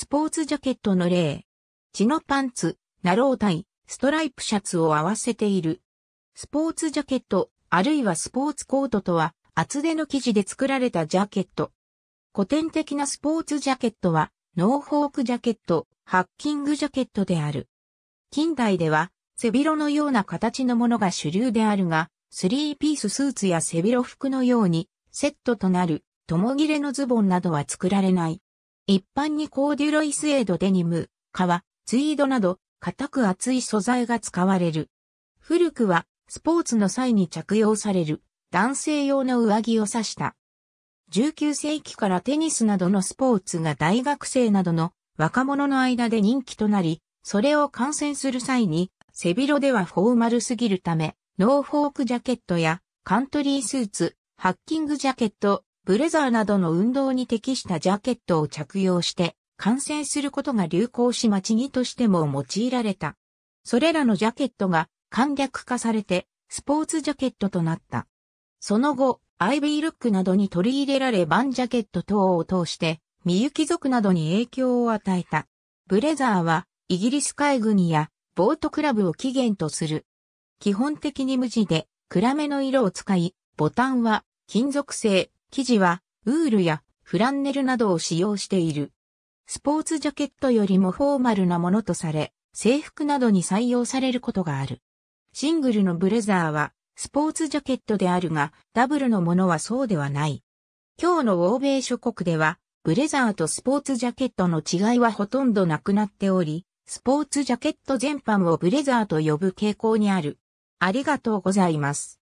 スポーツジャケットの例。血のパンツ、ナロータイ、ストライプシャツを合わせている。スポーツジャケット、あるいはスポーツコートとは、厚手の生地で作られたジャケット。古典的なスポーツジャケットは、ノーフォークジャケット、ハッキングジャケットである。近代では、背広のような形のものが主流であるが、スリーピーススーツや背広服のように、セットとなる、共切れのズボンなどは作られない。一般にコーデュロイスエードデニム、革、ツイードなど、硬く厚い素材が使われる。古くは、スポーツの際に着用される、男性用の上着を指した。19世紀からテニスなどのスポーツが大学生などの若者の間で人気となり、それを観戦する際に、背広ではフォーマルすぎるため、ノーフォークジャケットやカントリースーツ、ハッキングジャケット、ブレザーなどの運動に適したジャケットを着用して、感染することが流行し待ち着としても用いられた。それらのジャケットが簡略化されて、スポーツジャケットとなった。その後、アイビールックなどに取り入れられバンジャケット等を通して、ミユキ族などに影響を与えた。ブレザーは、イギリス海軍や、ボートクラブを起源とする。基本的に無地で、暗めの色を使い、ボタンは、金属製、生地は、ウールやフランネルなどを使用している。スポーツジャケットよりもフォーマルなものとされ、制服などに採用されることがある。シングルのブレザーは、スポーツジャケットであるが、ダブルのものはそうではない。今日の欧米諸国では、ブレザーとスポーツジャケットの違いはほとんどなくなっており、スポーツジャケット全般をブレザーと呼ぶ傾向にある。ありがとうございます。